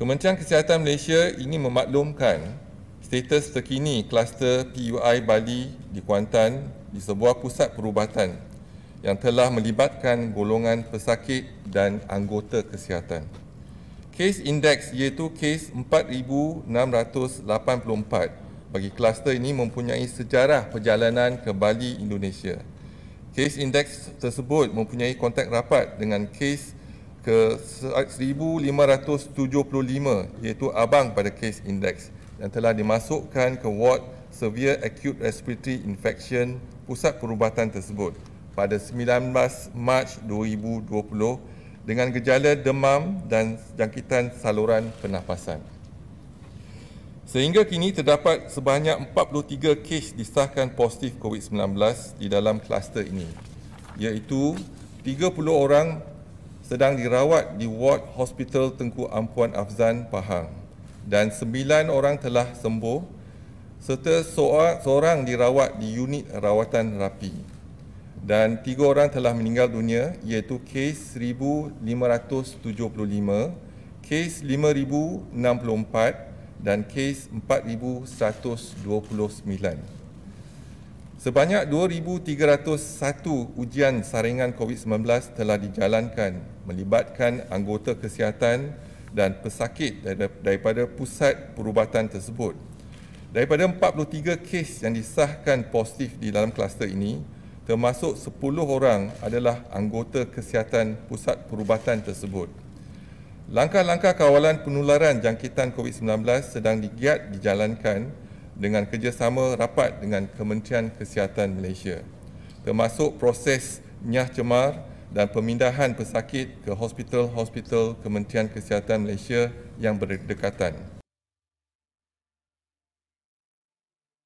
Kementerian Kesihatan Malaysia ini memaklumkan status terkini kluster PUI Bali di Kuantan di sebuah pusat perubatan yang telah melibatkan golongan pesakit dan anggota kesihatan. Kes indeks iaitu kes 4684 bagi kluster ini mempunyai sejarah perjalanan ke Bali Indonesia. Kes indeks tersebut mempunyai kontak rapat dengan kes 4684 ke 1575 iaitu abang pada kes indeks yang telah dimasukkan ke ward severe acute respiratory infection pusat perubatan tersebut pada 19 Mac 2020 dengan gejala demam dan jangkitan saluran pernafasan. Sehingga kini terdapat sebanyak 43 kes disahkan positif COVID-19 di dalam kluster ini iaitu 30 orang sedang dirawat di Ward Hospital Tengku Ampuan Afzan, Pahang dan sembilan orang telah sembuh serta seorang dirawat di unit rawatan rapi dan tiga orang telah meninggal dunia iaitu kes 1575, kes 5064 dan kes 4129. Sebanyak 2301 ujian saringan COVID-19 telah dijalankan melibatkan anggota kesihatan dan pesakit daripada pusat perubatan tersebut. Daripada 43 kes yang disahkan positif di dalam kluster ini, termasuk 10 orang adalah anggota kesihatan pusat perubatan tersebut. Langkah-langkah kawalan penularan jangkitan COVID-19 sedang digiat dijalankan dengan kerjasama rapat dengan Kementerian Kesihatan Malaysia termasuk proses nyah cemar dan pemindahan pesakit ke hospital-hospital Kementerian Kesihatan Malaysia yang berdekatan.